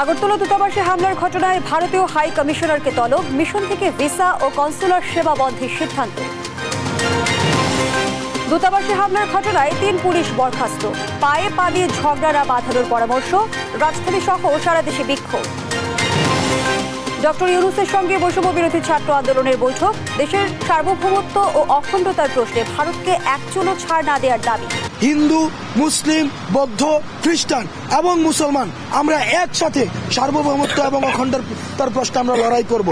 আগরতলা দূতাবাসে হামলার ঘটনায় ভারতীয় হাই কমিশনারকে তলব মিশন থেকে ভিসা ও কনসুলার সেবা বন্ধের সিদ্ধান্ত দূতাবাসে হামলার ঘটনায় তিন পুলিশ বরখাস্ত পায়ে পা দিয়ে ঝগড়ারা বাঁধানোর পরামর্শ রাজধানী সহ সারা দেশে বিক্ষোভ ডক্টর ইউনুসের সঙ্গে বৈষম্য বিরোধী ছাত্র আন্দোলনের বৈঠক দেশের সার্বভৌমত্ব ও অখণ্ডতার প্রশ্নে ভারতকে একচুলো ছাড় না দেওয়ার দাবি হিন্দু মুসলিম বৌদ্ধ খ্রিস্টান এবং মুসলমান আমরা একসাথে সার্বভৌমত্ব এবং অখণ্ডতার প্রশ্নে আমরা লড়াই করব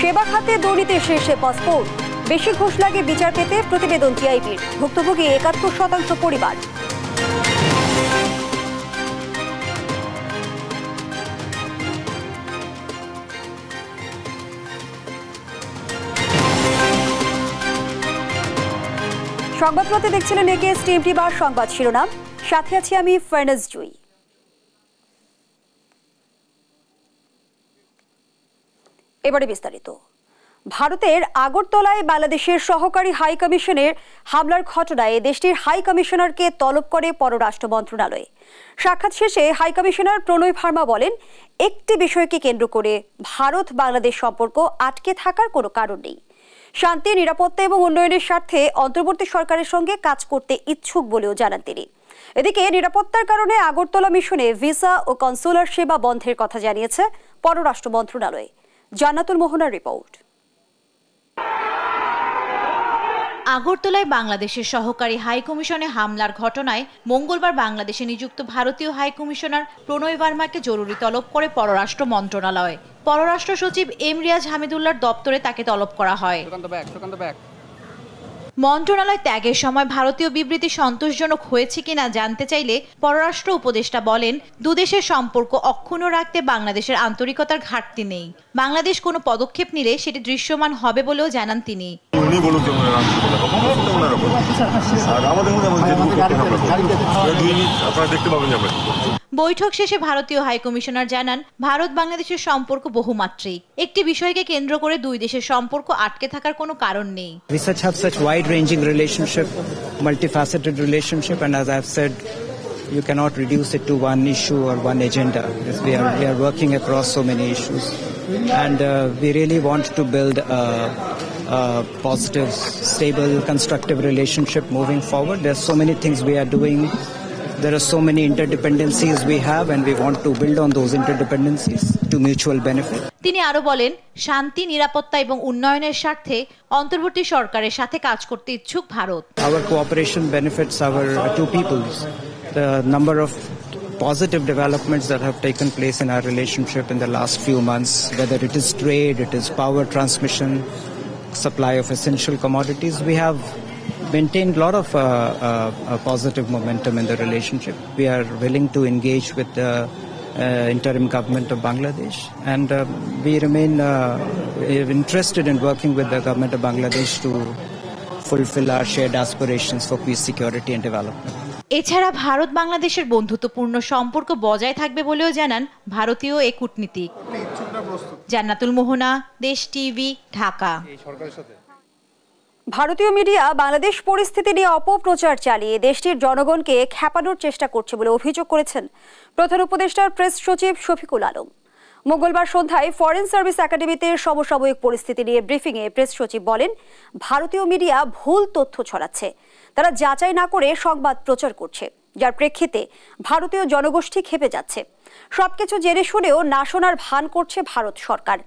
সেবা খাতে দুর্নীতির শীর্ষে পাসপোর্ট বেশি ঘোষ লাগে বিচার পেতে প্রতিবেদন টিআইবির ভুক্তভোগী একাত্তর শতাংশ পরিবার সংবাদ দেখছিলেন একে এস টিএমটি বা সংবাদ শিরোনাম সাথে আছি আমি ফার্নেস জুই এবারে বিস্তারিত ভারতের আগরতলায় বাংলাদেশের সহকারী হাই কমিশনের হামলার ঘটনায় দেশটির হাই কমিশনারকে তলব করে পররাষ্ট্র মন্ত্রণালয় সাক্ষাৎ শেষে হাই কমিশনার প্রণয় ভার্মা বলেন একটি বিষয়কে কেন্দ্র করে ভারত বাংলাদেশ সম্পর্ক আটকে থাকার কোনো কারণ নেই শান্তি নিরাপত্তা এবং উন্নয়নের স্বার্থে অন্তর্বর্তী সরকারের সঙ্গে কাজ করতে ইচ্ছুক বলেও জানান তিনি এদিকে নিরাপত্তার কারণে আগরতলা মিশনে ভিসা ও কনসুলার সেবা বন্ধের কথা জানিয়েছে পররাষ্ট্র মন্ত্রণালয় জান্নাতুল মোহনার রিপোর্ট আগরতলায় বাংলাদেশের সহকারী হাইকমিশনে হামলার ঘটনায় মঙ্গলবার বাংলাদেশে নিযুক্ত ভারতীয় হাইকমিশনার প্রণয় বার্মাকে জরুরি তলব করে পররাষ্ট্র মন্ত্রণালয় পররাষ্ট্র সচিব এম রিয়াজ হামিদুল্লার দপ্তরে তাকে তলব করা হয় মন্ত্রণালয় ত্যাগের সময় ভারতীয় বিবৃতি সন্তোষজনক হয়েছে কিনা জানতে চাইলে পররাষ্ট্র উপদেষ্টা বলেন দুদেশের সম্পর্ক অক্ষুণ্ণ রাখতে বাংলাদেশের আন্তরিকতার ঘাটতি নেই বাংলাদেশ কোনো পদক্ষেপ নিলে সেটি দৃশ্যমান হবে বলেও জানান তিনি আমাদের দেখতে পাবেন বৈঠক শেষে ভারতীয় কমিশনার জানান ভারত বাংলাদেশের সম্পর্ক বহুমাত্রিক একটি বিষয়কে কেন্দ্র করে দুই দেশের সম্পর্ক আটকে থাকার কোনো কারণ নেই We such have such wide ranging relationship, multifaceted said you cannot reduce it to one issue or one agenda. We are, we are working across so many issues and uh, we really want to build a, a positive, stable, constructive relationship moving forward. There's so many things we are doing There are so many interdependencies we have and we want to build on those interdependencies to mutual benefit. তিনি আরো বলেন শান্তি নিরাপত্তা এবং উন্নয়নের স্বার্থে অন্তর্বর্তী সরকারের সাথে কাজ করতে ইচ্ছুক Bharat Our cooperation benefits our uh, two peoples. The number of positive developments that have taken place in our relationship in the last few months, whether it is trade, it is power transmission, supply of essential commodities, we have maintained a lot of uh, uh, a positive momentum in the relationship. We are willing to engage with the uh, interim government of Bangladesh, and uh, we remain uh, interested in working with the government of Bangladesh to fulfill our shared aspirations for peace, security, and development. এছাড়া ভারত বাংলাদেশের বন্ধুত্বপূর্ণ সম্পর্ক বজায় থাকবে বলেও জানান ভারতীয় এ কূটনীতিক জান্নাতুল মোহনা দেশ টিভি ঢাকা ভারতীয় মিডিয়া বাংলাদেশ পরিস্থিতি নিয়ে অপপ্রচার চালিয়ে দেশটির জনগণকে খ্যাপানোর চেষ্টা করছে বলে অভিযোগ করেছেন প্রধান উপদেষ্টার প্রেস সচিব শফিকুল আলম মঙ্গলবার সন্ধ্যায় ফরেন সার্ভিস একাডেমিতে সমসাময়িক পরিস্থিতি নিয়ে ব্রিফিংয়ে প্রেস সচিব বলেন ভারতীয় মিডিয়া ভুল তথ্য ছড়াচ্ছে তারা যাচাই না করে সংবাদ প্রচার করছে যার প্রেক্ষিতে ভারতীয় জনগোষ্ঠী খেপে যাচ্ছে সবকিছু জেনে শুনেও না শোনার ভান করছে ভারত সরকার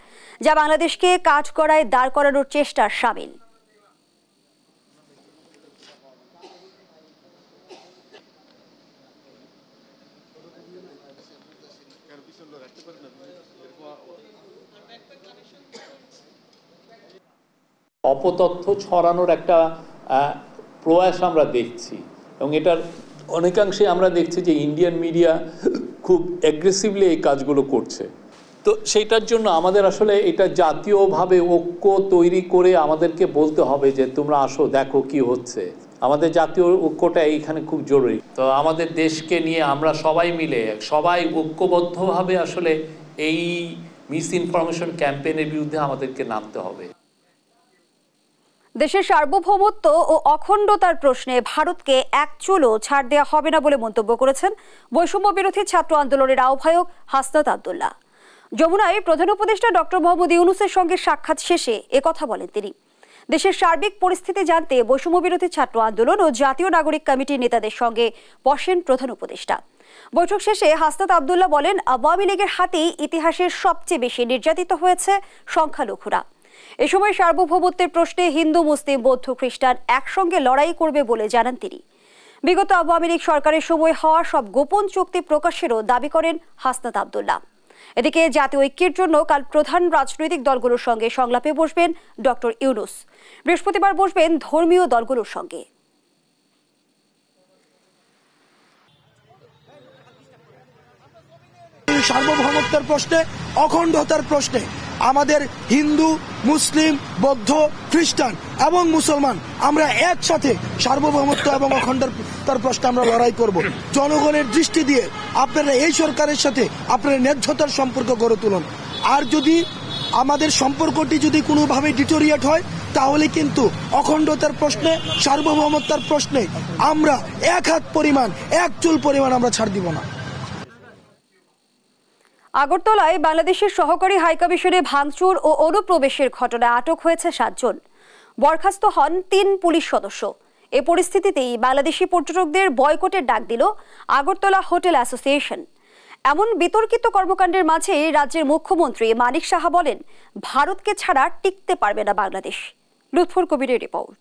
যা বাংলাদেশকে কাজ করায় দাঁড় করানোর চেষ্টার সামিল অপতথ্য ছড়ানোর একটা প্রয়াস আমরা দেখছি এবং এটার অনেকাংশে আমরা দেখছি যে ইন্ডিয়ান মিডিয়া খুব অ্যাগ্রেসিভলি এই কাজগুলো করছে তো সেইটার জন্য আমাদের আসলে এটা জাতীয়ভাবে ঐক্য তৈরি করে আমাদেরকে বলতে হবে যে তোমরা আসো দেখো কি হচ্ছে আমাদের জাতীয় ঐক্যটা এইখানে খুব জরুরি তো আমাদের দেশকে নিয়ে আমরা সবাই মিলে সবাই ঐক্যবদ্ধভাবে আসলে এই মিস ইনফরমেশন ক্যাম্পেনের বিরুদ্ধে আমাদেরকে নামতে হবে দেশের সার্বভৌমত্ব ও অখণ্ডতার প্রশ্নে ভারতকে এক চুলও ছাড় দেওয়া হবে না বলে মন্তব্য করেছেন বৈষম্য বিরোধী ছাত্র আন্দোলনের আহ্বায়ক হাসনাত আবদুল্লাহ যমুনায় প্রধান উপদেষ্টা ডক্টর মোহাম্মদ ইউনুসের সঙ্গে সাক্ষাৎ শেষে কথা বলেন তিনি দেশের সার্বিক পরিস্থিতি জানতে বৈষম্য বিরোধী ছাত্র আন্দোলন ও জাতীয় নাগরিক কমিটির নেতাদের সঙ্গে বসেন প্রধান উপদেষ্টা বৈঠক শেষে হাসনাত আবদুল্লাহ বলেন আওয়ামী লীগের হাতেই ইতিহাসের সবচেয়ে বেশি নির্যাতিত হয়েছে সংখ্যালঘুরা এ সময় সার্বভৌমত্বের প্রশ্নে হিন্দু মুসলিম বৌদ্ধ খ্রিস্টান একসঙ্গে লড়াই করবে বলে জানান তিনি বিগত আওয়ামী লীগ সরকারের সময় হওয়া সব গোপন চুক্তি প্রকাশেরও দাবি করেন হাসনাত আবদুল্লাহ এদিকে জাতীয় ঐক্যের জন্য কাল প্রধান রাজনৈতিক দলগুলোর সঙ্গে সংলাপে বসবেন ডক্টর ইউনুস বৃহস্পতিবার বসবেন ধর্মীয় দলগুলোর সঙ্গে সার্বভৌমত্বের প্রশ্নে অখণ্ডতার প্রশ্নে আমাদের হিন্দু মুসলিম বৌদ্ধ খ্রিস্টান এবং মুসলমান আমরা একসাথে সার্বভৌমত্ব এবং অখণ্ডতার প্রশ্নে আমরা লড়াই করব জনগণের দৃষ্টি দিয়ে আপনারা এই সরকারের সাথে আপনারা ন্যায্যতার সম্পর্ক গড়ে তুলুন আর যদি আমাদের সম্পর্কটি যদি কোনোভাবে ডিটোরিয়েট হয় তাহলে কিন্তু অখণ্ডতার প্রশ্নে সার্বভৌমত্বার প্রশ্নে আমরা এক হাত পরিমাণ এক চুল পরিমাণ আমরা ছাড় দিব না আগরতলায় বাংলাদেশের সহকারী হাইকমিশনে ভাঙচুর ও অনুপ্রবেশের ঘটনায় আটক হয়েছে সাতজন বরখাস্ত হন তিন পুলিশ সদস্য এ পরিস্থিতিতেই বাংলাদেশি পর্যটকদের বয়কটের ডাক দিল আগরতলা হোটেল অ্যাসোসিয়েশন এমন বিতর্কিত কর্মকাণ্ডের মাঝে রাজ্যের মুখ্যমন্ত্রী মানিক সাহা বলেন ভারতকে ছাড়া টিকতে পারবে না বাংলাদেশ লুৎফুর কবিরের রিপোর্ট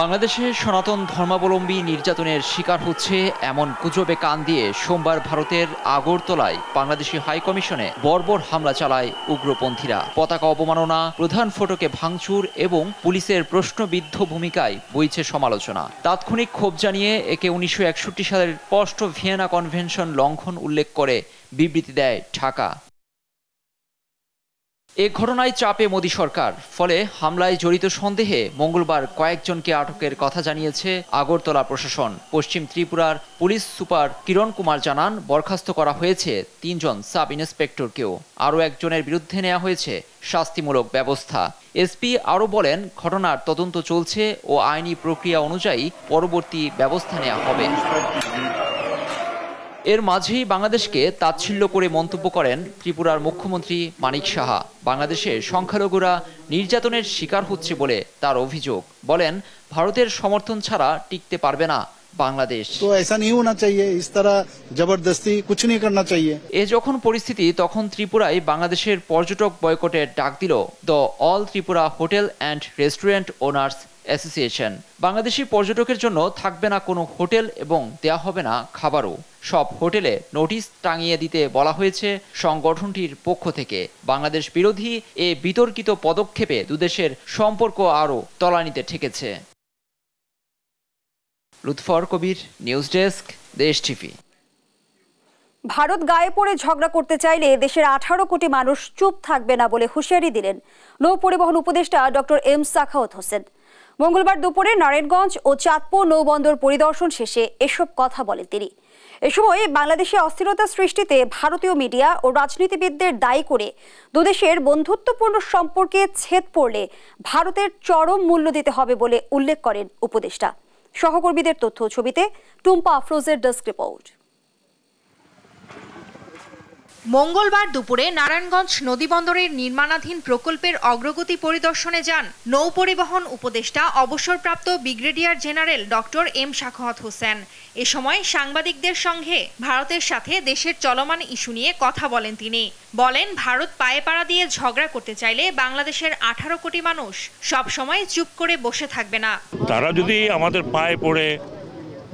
বাংলাদেশে সনাতন ধর্মাবলম্বী নির্যাতনের শিকার হচ্ছে এমন গুজবে কান দিয়ে সোমবার ভারতের আগরতলায় বাংলাদেশি হাইকমিশনে বর্বর হামলা চালায় উগ্রপন্থীরা পতাকা অবমাননা প্রধান ফটকে ভাঙচুর এবং পুলিশের প্রশ্নবিদ্ধ ভূমিকায় বইছে সমালোচনা তাৎক্ষণিক ক্ষোভ জানিয়ে একে উনিশশো সালের স্পষ্ট ভিয়েনা কনভেনশন লঙ্ঘন উল্লেখ করে বিবৃতি দেয় ঢাকা এ ঘটনায় চাপে মোদি সরকার ফলে হামলায় জড়িত সন্দেহে মঙ্গলবার কয়েকজনকে আটকের কথা জানিয়েছে আগরতলা প্রশাসন পশ্চিম ত্রিপুরার পুলিশ সুপার কিরণ কুমার জানান বরখাস্ত করা হয়েছে তিনজন সাব ইন্সপেক্টরকেও আরও একজনের বিরুদ্ধে নেওয়া হয়েছে শাস্তিমূলক ব্যবস্থা এসপি আরও বলেন ঘটনার তদন্ত চলছে ও আইনি প্রক্রিয়া অনুযায়ী পরবর্তী ব্যবস্থা নেওয়া হবে এর মাঝেই বাংলাদেশকে তাচ্ছিল্য করে মন্তব্য করেন ত্রিপুরার মুখ্যমন্ত্রী মানিক সাহা বাংলাদেশে সংখ্যালঘুরা নির্যাতনের শিকার হচ্ছে বলে তার অভিযোগ বলেন ভারতের সমর্থন ছাড়া টিকতে পারবে না বাংলাদেশ তো ऐसा नहीं होना চাইয়ে इस तरह जबरदस्ती कुछ नहीं करना চাইয়ে এ যখন পরিস্থিতি তখন ত্রিপুরায় বাংলাদেশের পর্যটক বয়কটের ডাক দিল the All Tripura hotel and restaurant owners association বাংলাদেশি পর্যটকের জন্য থাকবে না কোনো হোটেল এবং দেয়া হবে না খাবারও সব হোটেলে নোটিশ টাঙিয়ে দিতে বলা হয়েছে সংগঠনটির পক্ষ থেকে বাংলাদেশ বিরোধী এ বিতর্কিত পদক্ষেপে দুদেশের সম্পর্ক আরও তলানিতে ঠেকেছে Lutfor Kabir news desk Desh TV Bharat গায়ে পড়ে ঝগড়া করতে চাইলে দেশের আঠারো কোটি মানুষ চুপ থাকবে না বলে হুঁশিয়ারি দিলেন নৌ পরিবহন উপদেষ্টা ডক্টর এম সাখাওয়াত হোসেন মঙ্গলবার দুপুরে নারায়ণগঞ্জ ও চাঁদপুর নৌবন্দর পরিদর্শন শেষে এসব কথা বলেন তিনি এ সময় বাংলাদেশে অস্থিরতা সৃষ্টিতে ভারতীয় মিডিয়া ও রাজনীতিবিদদের দায়ী করে দুদেশের বন্ধুত্বপূর্ণ সম্পর্কে ছেদ পড়লে ভারতের চরম মূল্য দিতে হবে বলে উল্লেখ করেন উপদেষ্টা সহকর্মীদের তথ্য ছবিতে টুম্পা আফরোজের ডেস্ক রিপোর্ট মঙ্গলবার দুপুরে নারায়ণগঞ্জ নদীবন্দরের নির্মাণাধীন প্রকল্পের অগ্রগতি পরিদর্শনে যান নৌ পরিবহন উপদেষ্টা অবসরপ্রাপ্ত brigadier general doctor M Sakhawat Hossain এ সময় সাংবাদিকদের সঙ্গে ভারতের সাথে দেশের চলমান ইস্যু নিয়ে কথা বলেন তিনি বলেন ভারত পায়ে পাড়া দিয়ে ঝগড়া করতে চাইলে বাংলাদেশের আঠারো কোটি মানুষ সব সময় চুপ করে বসে থাকবে না তারা যদি আমাদের পায়ে পড়ে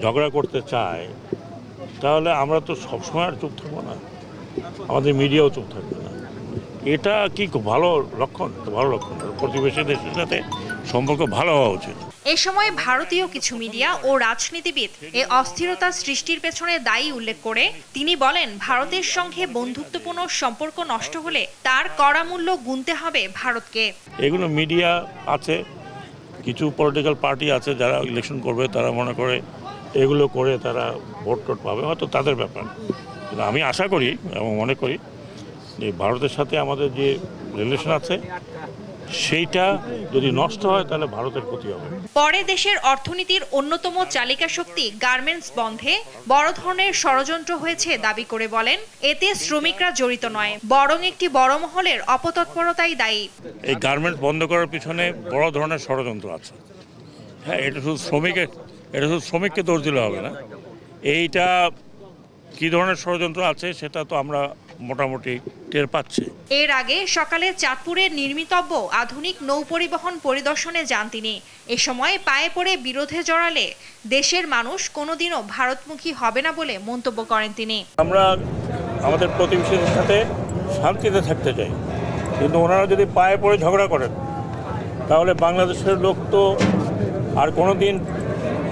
ঝগড়া করতে চায় তাহলে আমরা তো সবসময় আর চুপ থাকবো না আমাদের মিডিয়াও চুপ থাকবে না এটা কি ভালো লক্ষণ ভালো লক্ষণ প্রতিবেশী দেশের সাথে সম্পর্ক ভালো হওয়া উচিত এ সময় ভারতীয় কিছু মিডিয়া ও রাজনীতিবিদ এ অস্থিরতা সৃষ্টির পেছনে দায়ী উল্লেখ করে তিনি বলেন ভারতের সঙ্গে বন্ধুত্বপূর্ণ সম্পর্ক নষ্ট হলে তার কড়া মূল্য গুনতে হবে ভারতকে এগুলো মিডিয়া আছে কিছু পলিটিক্যাল পার্টি আছে যারা ইলেকশন করবে তারা মনে করে এগুলো করে তারা ভোট টোট পাবে হয়তো তাদের ব্যাপার আমি আশা করি এবং মনে করি যে ভারতের সাথে আমাদের যে রিলেশন আছে সেইটা যদি নষ্ট হয় তাহলে ভারতের ক্ষতি হবে পরে দেশের অর্থনীতির অন্যতম চালিকা শক্তি গার্মেন্টস বন্ধে বড় ধরনের ষড়যন্ত্র হয়েছে দাবি করে বলেন এতে শ্রমিকরা জড়িত নয় বরং একটি বড় মহলের অপতৎপরতাই দায়ী এই গার্মেন্টস বন্ধ করার পিছনে বড় ধরনের ষড়যন্ত্র আছে হ্যাঁ এটা শুধু শ্রমিকের এটা শুধু শ্রমিককে দোষ দিলে হবে না এইটা কি ধরনের ষড়যন্ত্র আছে সেটা তো আমরা মোটামুটি টের পাচ্ছি এর আগে সকালে চাঁদপুরের নির্মিতব্য আধুনিক নৌ পরিবহন পরিদর্শনে যান তিনি এ সময় পায়ে পড়ে বিরোধে জড়ালে দেশের মানুষ কোনোদিনও ভারতমুখী হবে না বলে মন্তব্য করেন তিনি আমরা আমাদের প্রতিবেশীদের সাথে শান্তিতে থাকতে চাই কিন্তু ওনারা যদি পায়ে পড়ে ঝগড়া করেন তাহলে বাংলাদেশের লোক তো আর কোনো দিন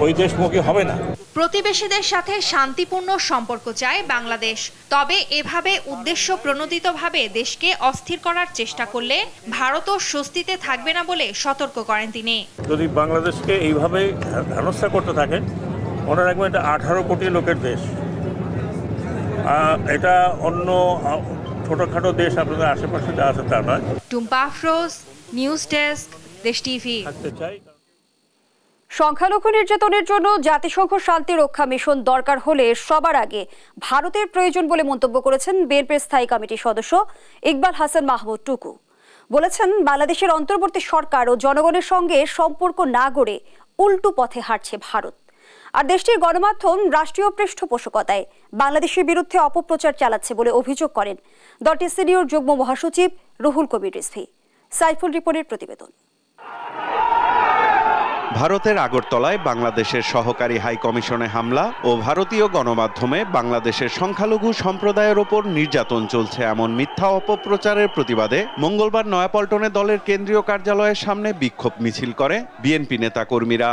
ওই দেশমুখী হবে না প্রতিবেশীদের সাথে শান্তিপূর্ণ সম্পর্ক চায় বাংলাদেশ তবে এভাবে উদ্দেশ্য প্রণোদিতভাবে দেশকে অস্থির করার চেষ্টা করলে ভারতও স্বস্তিতে থাকবে না বলে সতর্ক করেন তিনি যদি বাংলাদেশকে এইভাবে হেনস্থা করতে থাকেন ওনার রাখবেন এটা আঠারো কোটি লোকের দেশ এটা অন্য ছোটোখাটো দেশ আপনাদের আশেপাশে যা আছে তা নয় Tumpa Afroz news desk Desh TV সংখ্যালঘু নির্যাতনের জন্য জাতিসংঘ শান্তি রক্ষা মিশন দরকার হলে সবার আগে ভারতের প্রয়োজন বলে মন্তব্য করেছেন বিএনপির স্থায়ী কমিটির সদস্য ইকবাল হাসান মাহমুদ টুকু বলেছেন বাংলাদেশের অন্তর্বর্তী সরকার ও জনগণের সঙ্গে সম্পর্ক না গড়ে উল্টো পথে হাঁটছে ভারত আর দেশটির গণমাধ্যম রাষ্ট্রীয় পৃষ্ঠপোষকতায় বাংলাদেশের বিরুদ্ধে অপপ্রচার চালাচ্ছে বলে অভিযোগ করেন দলটির সিনিয়র যুগ্ম মহাসচিব রুহুল কবির রিসভি সাইফুল রিপোর্টের প্রতিবেদন ভারতের আগরতলায় বাংলাদেশের সহকারী হাই কমিশনে হামলা ও ভারতীয় গণমাধ্যমে বাংলাদেশের সংখ্যালঘু সম্প্রদায়ের ওপর নির্যাতন চলছে এমন মিথ্যা অপপ্রচারের প্রতিবাদে মঙ্গলবার নয়াপল্টনে দলের কেন্দ্রীয় কার্যালয়ের সামনে বিক্ষোভ মিছিল করে বিএনপি নেতাকর্মীরা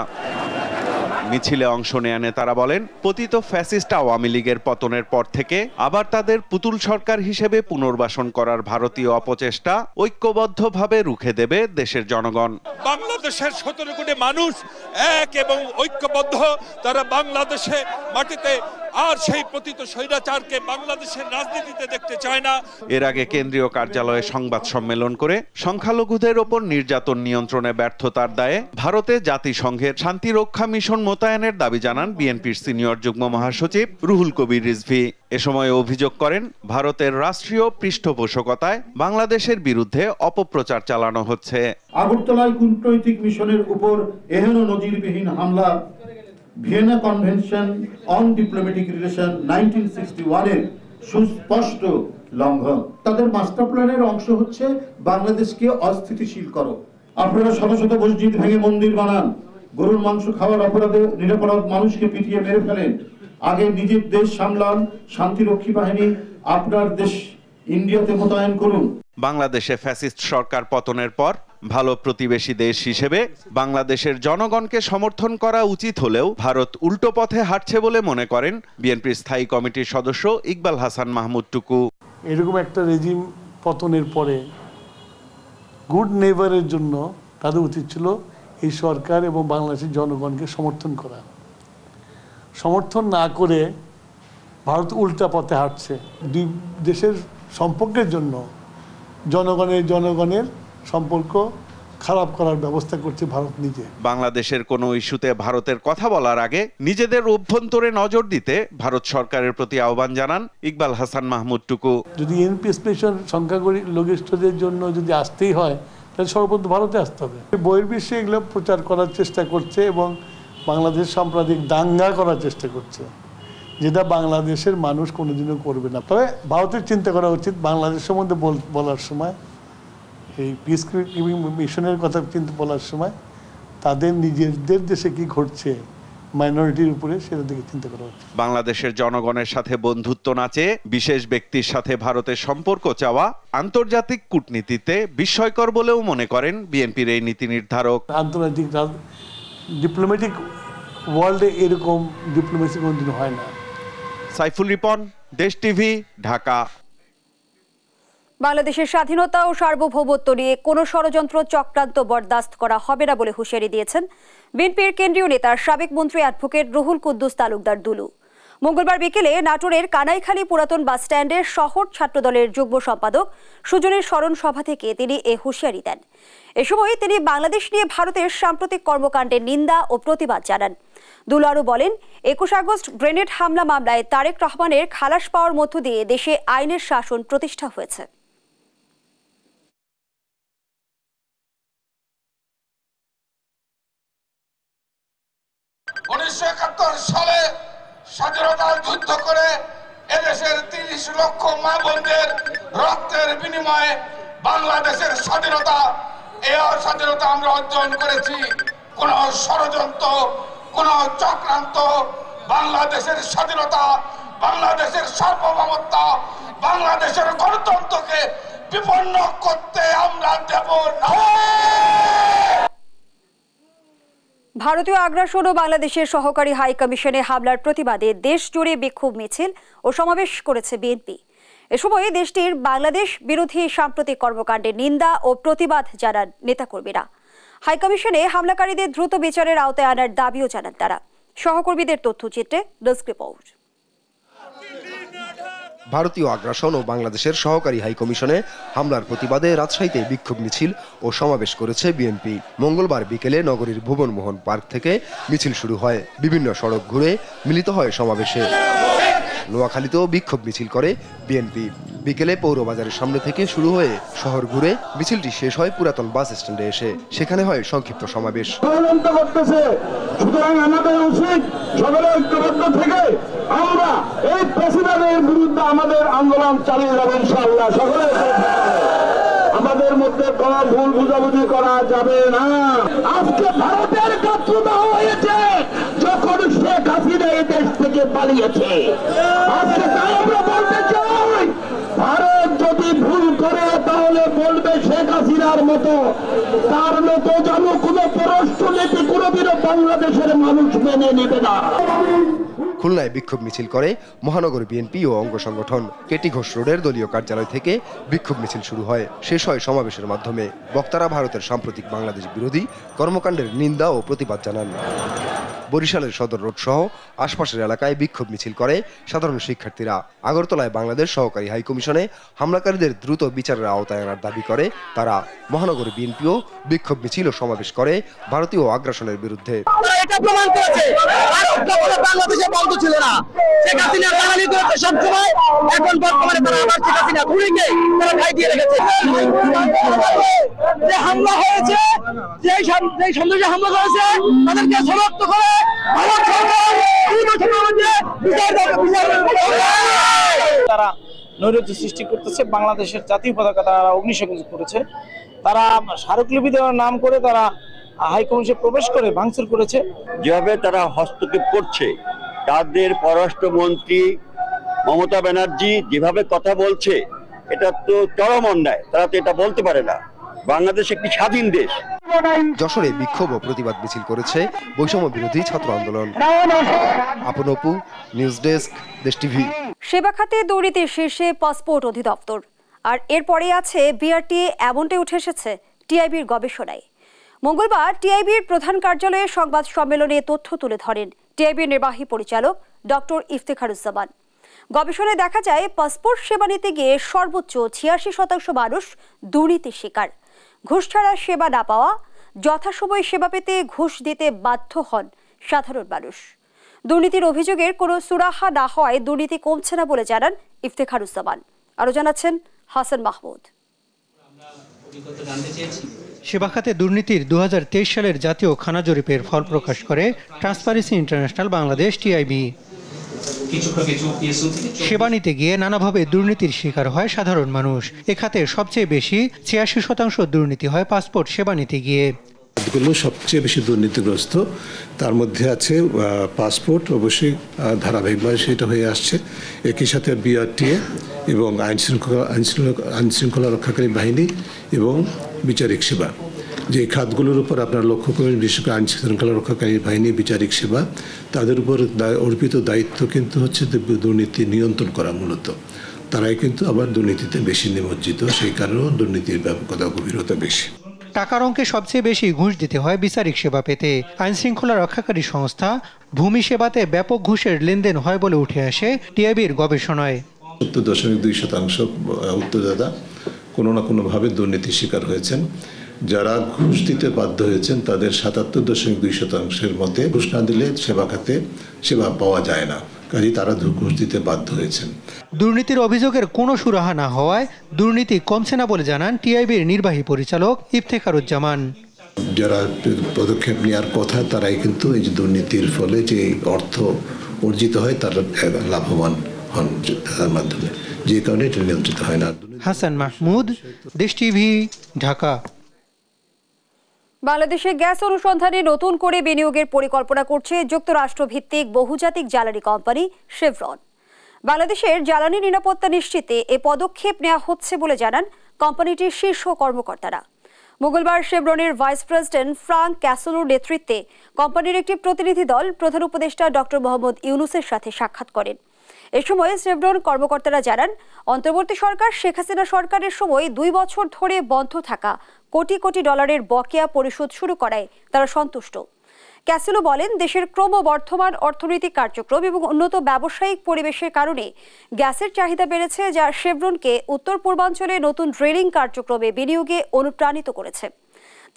মিছিলে অংশ নেয়ানে তারা বলেন পতিত ফ্যাসিস্ট আওয়ামী লীগের পতনের পর থেকে আবার তাদের পুতুল সরকার হিসেবে পুনর্বাসন করার ভারতীয় অপচেষ্টা ঐক্যবদ্ধভাবে রুখে দেবে দেশের জনগণ বাংলাদেশের সতেরো কোটি মানুষ এক এবং ঐক্যবদ্ধ তারা বাংলাদেশে মাটিতে আর সেই পতিত স্বৈরাচারকে বাংলাদেশের রাজনীতিতে দেখতে চায় না এর আগে কেন্দ্রীয় কার্যালয়ে সংবাদ সম্মেলন করে সংখ্যালঘুদের ওপর নির্যাতন নিয়ন্ত্রণে ব্যর্থতার দায়ে ভারতে জাতিসংঘের শান্তিরক্ষা মিশন মোতায়েনের দাবি জানান বিএনপির সিনিয়র যুগ্ম মহাসচিব রুহুল কবির রিজভি এ সময় অভিযোগ করেন ভারতের রাষ্ট্রীয় পৃষ্ঠপোষকতায় বাংলাদেশের বিরুদ্ধে অপপ্রচার চালানো হচ্ছে আগরতলায় কূটনৈতিক মিশনের উপর এহেন নজিরবিহীন হামলা Vienna Convention on Diplomatic Relation nineteen sixty সুস্পষ্ট লঙ্ঘন তাদের মাস্টার প্ল্যানের অংশ হচ্ছে বাংলাদেশকে অস্থিতিশীল করো আপনারা শত শত মসজিদ ভেঙে মন্দির বানান গরুর মাংস খাওয়ার অপরাধে নিরাপরাধ মানুষকে পিটিয়ে মেরে ফেলেন আগে নিজের দেশ সামলান শান্তিরক্ষী বাহিনী আপনার দেশ ইন্ডিয়াতে মোতায়েন করুন বাংলাদেশে ফ্যাসিস্ট সরকার পতনের পর ভালো প্রতিবেশী দেশ হিসেবে বাংলাদেশের জনগণকে সমর্থন করা উচিত হলেও ভারত উল্টো পথে হাঁটছে বলে মনে করেন বিএনপির স্থায়ী কমিটির সদস্য ইকবাল হাসান মাহমুদ টুকু এরকম একটা রেজিম পতনের পরে গুড নেভারের জন্য তাদের উচিত ছিল এই সরকার এবং বাংলাদেশের জনগণকে সমর্থন করা সমর্থন না করে ভারত উল্টা পথে হাঁটছে দুই দেশের সম্পর্কের জন্য জনগণের জনগণের সম্পর্ক খারাপ করার ব্যবস্থা করছে ভারত নিজে বাংলাদেশের কোনো ইস্যুতে ভারতের কথা বলার আগে নিজেদের অভ্যন্তরে নজর দিতে ভারত সরকারের প্রতি আহ্বান জানান ইকবাল হাসান মাহমুদ টুকু যদি এনপি সংখ্যাগরি সংখ্যাগরিষ্ঠদের জন্য যদি আসতেই হয় তাহলে সর্বত্র ভারতে আসতে হবে বহির্বিশ্বে এগুলো প্রচার করার চেষ্টা করছে এবং বাংলাদেশ সাম্প্রদায়িক দাঙ্গা করার চেষ্টা করছে যেটা বাংলাদেশের মানুষ কোনোদিনও করবে না তবে ভারতের চিন্তা করা উচিত বাংলাদেশ সম্বন্ধে বলার সময় এই পিস মিশনের কথা কিন্তু বলার সময় তাদের নিজেদের দেশে কি ঘটছে মাইনরিটির উপরে সেটার দিকে চিন্তা করা হচ্ছে বাংলাদেশের জনগণের সাথে বন্ধুত্ব নাচে বিশেষ ব্যক্তির সাথে ভারতের সম্পর্ক চাওয়া আন্তর্জাতিক কূটনীতিতে বিস্ময়কর বলেও মনে করেন বিএনপির এই নীতি নির্ধারক আন্তর্জাতিক ডিপ্লোম্যাটিক ওয়ার্ল্ডে এরকম ডিপ্লোম্যাসি কোনদিন হয় না সাইফুল রিপন দেশ টিভি ঢাকা বাংলাদেশের স্বাধীনতা ও সার্বভৌমত্ব নিয়ে কোনো ষড়যন্ত্র চক্রান্ত বরদাস্ত করা হবে না বলে হুঁশিয়ারি দিয়েছেন বিএনপির কেন্দ্রীয় নেতার সাবেক মন্ত্রী অ্যাডভোকেট রুহুল কুদ্দুস তালুকদার দুলু মঙ্গলবার বিকেলে নাটোরের কানাইখালী পুরাতন বাসস্ট্যান্ডে শহর ছাত্রদলের যুগ্ম সম্পাদক সুজনের স্মরণ সভা থেকে তিনি এ হুঁশিয়ারি দেন এ সময় তিনি বাংলাদেশ নিয়ে ভারতের সাম্প্রতিক কর্মকাণ্ডের নিন্দা ও প্রতিবাদ জানান দুল আরও বলেন একুশ আগস্ট গ্রেনেড হামলা মামলায় তারেক রহমানের খালাস পাওয়ার মধ্য দিয়ে দেশে আইনের শাসন প্রতিষ্ঠা হয়েছে উনিশশো একাত্তর সালে স্বাধীনতার যুদ্ধ করে এদেশের তিরিশ লক্ষ মা বোনদের রক্তের বিনিময়ে বাংলাদেশের স্বাধীনতা এ স্বাধীনতা আমরা অর্জন করেছি কোন ষড়যন্ত্র কোন চক্রান্ত বাংলাদেশের স্বাধীনতা বাংলাদেশের সার্বভৌমত্ব বাংলাদেশের গণতন্ত্রকে বিপন্ন করতে আমরা দেব না ভারতীয় আগ্রাসন ও বাংলাদেশের সহকারী হাই কমিশনে হামলার প্রতিবাদে দেশ জুড়ে বিক্ষোভ মিছিল ও সমাবেশ করেছে বিএনপি এ সময় দেশটির বাংলাদেশ বিরোধী সাম্প্রতিক কর্মকাণ্ডের নিন্দা ও প্রতিবাদ জানান নেতাকর্মীরা হাইকমিশনে হামলাকারীদের দ্রুত বিচারের আওতায় আনার দাবিও জানান তারা সহকর্মীদের তথ্যচিত্রে ডেস্ক রিপোর্ট ভারতীয় আগ্রাসন ও বাংলাদেশের সহকারী হাইকমিশনে হামলার প্রতিবাদে রাজশাহীতে বিক্ষোভ মিছিল ও সমাবেশ করেছে বিএনপি মঙ্গলবার বিকেলে নগরীর ভুবনমোহন পার্ক থেকে মিছিল শুরু হয় বিভিন্ন সড়ক ঘুরে মিলিত হয় সমাবেশে নোয়াখালীতেও বিক্ষোভ মিছিল করে বিএনপি বিকেলে পৌরবাজারের সামনে থেকে শুরু হয়ে শহর ঘুরে মিছিলটি শেষ হয় পুরাতন বাস স্ট্যান্ডে এসে সেখানে হয় সংক্ষিপ্ত সমাবেশ আমাদের মধ্যে কোন ভুল বুঝাবুঝি করা যাবে না আজকে ভারতের শত্রুতা হয়েছে দেশ থেকে পালিয়েছে আজকে তাই আমরা বলতে চাই ভারত যদি ভুল করে তাহলে বলবে শেখ হাসিনার মতো তার মতো যেন কোনো পররাষ্ট্র নীতি কোনোদিনও বাংলাদেশের মানুষ মেনে নেবে না খুলনায় বিক্ষোভ মিছিল করে মহানগর বিএনপি ও অঙ্গ সংগঠন কেটি ঘোষ রোডের দলীয় কার্যালয় থেকে বিক্ষোভ মিছিল শুরু হয় শেষ হয় সমাবেশের মাধ্যমে বক্তারা ভারতের সাম্প্রতিক বাংলাদেশ বিরোধী কর্মকাণ্ডের নিন্দা ও প্রতিবাদ জানান বরিশালের সদর রোড সহ আশপাশের এলাকায় বিক্ষোভ মিছিল করে সাধারণ শিক্ষার্থীরা আগরতলায় বাংলাদেশ সহকারী হাইকমিশনে হামলাকারীদের দ্রুত বিচারের আওতায় আনার দাবি করে তারা মহানগর বিএনপিও বিক্ষোভ মিছিল ও সমাবেশ করে ভারতীয় আগ্রাসনের বিরুদ্ধে এটা প্রমাণ করেছে বাংলাদেশে তারা নৈরাজ্য সৃষ্টি করতেছে বাংলাদেশের জাতীয় পতাকা তারা অগ্নিসংযোগ করেছে তারা স্মারকলিপি দেওয়ার নাম করে তারা হাইকমিশন প্রবেশ করে ভাঙচুর করেছে যেভাবে তারা হস্তক্ষেপ করছে তাদের পররাষ্ট্রমন্ত্রী মমতা ব্যানার্জি যেভাবে কথা বলছে এটা তো চরম অন্যায় তারা তো এটা বলতে পারে না বাংলাদেশ একটি স্বাধীন দেশ যশোরে বিক্ষোভ ও প্রতিবাদ মিছিল করেছে বৈষম্য বিরোধী ছাত্র আন্দোলন Apon Opu news desk Desh TV সেবা খাতে দৌড়িতে শীর্ষে পাসপোর্ট অধিদপ্তর আর এরপরে আছে বিআরটি এমনটাই উঠে এসেছে টিআইবির গবেষণায় মঙ্গলবার টিআইবির প্রধান কার্যালয়ে সংবাদ সম্মেলনে তথ্য তুলে ধরেন টিআইবির নির্বাহী পরিচালক ডক্টর ইফতেখারুজ্জামান গবেষণায় দেখা যায় পাসপোর্ট সেবা নিতে গিয়ে সর্বোচ্চ ছিয়াশি শতাংশ মানুষ দুর্নীতির শিকার ঘুষ ছাড়া সেবা না পাওয়া যথাসময়ে সেবা পেতে ঘুষ দিতে বাধ্য হন সাধারণ মানুষ দুর্নীতির অভিযোগের কোনো সুরাহা না হয় দুর্নীতি কমছে না বলে জানান ইফতেখারুজ্জামান আরও জানাচ্ছেন হাসান মাহমুদ সেবা খাতে দুর্নীতির দু সালের জাতীয় খানা জরিপের ফল প্রকাশ করে ট্রান্সপারেন্সি ইন্টারন্যাশনাল বাংলাদেশ টিআইবি সেবা নিতে গিয়ে নানাভাবে দুর্নীতির শিকার হয় সাধারণ মানুষ এখাতে সবচেয়ে বেশি ছিয়াশি শতাংশ দুর্নীতি হয় পাসপোর্ট সেবা নিতে গিয়ে সবচেয়ে বেশি দুর্নীতিগ্রস্ত তার মধ্যে আছে পাসপোর্ট অবশ্যই ধারাবাহিকভাবে সেটা হয়ে আসছে একই সাথে বিআরটিএ এবং আইনশৃঙ্খলা আইনশৃঙ্খলা রক্ষাকারী বাহিনী এবং বিচারিক সেবা যে খাতগুলোর উপর আপনার লক্ষ্য করবেন বিশেষ করে আইন শৃঙ্খলা রক্ষাকারী বাহিনী বিচারিক সেবা তাদের উপর অর্পিত দায়িত্ব কিন্তু হচ্ছে দুর্নীতি নিয়ন্ত্রণ করা মূলত তারাই কিন্তু আবার দুর্নীতিতে বেশি নিমজ্জিত সেই কারণেও দুর্নীতির ব্যাপকতা গভীরতা বেশি টাকার অঙ্কে সবচেয়ে বেশি ঘুষ দিতে হয় বিচারিক সেবা পেতে আইন শৃঙ্খলা রক্ষাকারী সংস্থা ভূমি সেবাতে ব্যাপক ঘুষের লেনদেন হয় বলে উঠে আসে টিআইবির গবেষণায় সত্তর দশমিক দুই শতাংশ উত্তরদাতা কোনো না কোনোভাবে দুর্নীতির শিকার হয়েছেন যারা ঘুষ দিতে বাধ্য হয়েছেন তাদের সাতাত্তর দশমিক দুই শতাংশের মধ্যে ঘুষ না দিলে সেবা খাতে সেবা পাওয়া যায় না কাজে তারা ঘুষ দিতে বাধ্য হয়েছেন দুর্নীতির অভিযোগের কোনো সুরাহা না হওয়ায় দুর্নীতি কমছে না বলে জানান টিআইবির নির্বাহী পরিচালক ইফতেখারুজ্জামান যারা পদক্ষেপ নেওয়ার কথা তারাই কিন্তু এই যে দুর্নীতির ফলে যে অর্থ অর্জিত হয় তারা লাভবান হন তার মাধ্যমে যে কারণে এটা নিয়ন্ত্রিত হয় না হাসান মাহমুদ দেশ টিভি ঢাকা বাংলাদেশে গ্যাস অনুসন্ধানে নতুন করে বিনিয়োগের পরিকল্পনা করছে যুক্তরাষ্ট্র ভিত্তিক বহুজাতিক জ্বালানি কোম্পানি শেভরন বাংলাদেশের জ্বালানি নিরাপত্তা নিশ্চিতে এ পদক্ষেপ নেওয়া হচ্ছে বলে জানান কোম্পানিটির শীর্ষ কর্মকর্তারা মঙ্গলবার শেভরনের ভাইস প্রেসিডেন্ট ফ্রাঙ্ক ক্যাসোলোর নেতৃত্বে কোম্পানির একটি প্রতিনিধি দল প্রধান উপদেষ্টা ডক্টর মোহাম্মদ ইউনুসের সাথে সাক্ষাৎ করেন এ সময় সেভরন কর্মকর্তারা জানান অন্তর্বর্তী সরকার শেখ হাসিনা সরকারের সময় দুই বছর ধরে বন্ধ থাকা কোটি কোটি ডলারের বকেয়া পরিশোধ শুরু করায় তারা সন্তুষ্ট ক্যাসেলো বলেন দেশের ক্রমবর্ধমান অর্থনৈতিক কার্যক্রম এবং উন্নত ব্যবসায়িক পরিবেশের কারণে গ্যাসের চাহিদা বেড়েছে যা শেভরনকে উত্তর পূর্বাঞ্চলে নতুন ড্রেলিং কার্যক্রমে বিনিয়োগে অনুপ্রাণিত করেছে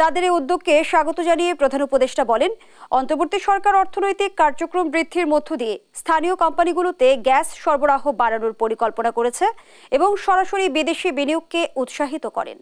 তাদের এই উদ্যোগকে স্বাগত জানিয়ে প্রধান উপদেষ্টা বলেন অন্তর্বর্তী সরকার অর্থনৈতিক কার্যক্রম বৃদ্ধির মধ্য দিয়ে স্থানীয় কোম্পানিগুলোতে গ্যাস সরবরাহ বাড়ানোর পরিকল্পনা করেছে এবং সরাসরি বিদেশি বিনিয়োগকে উৎসাহিত করেন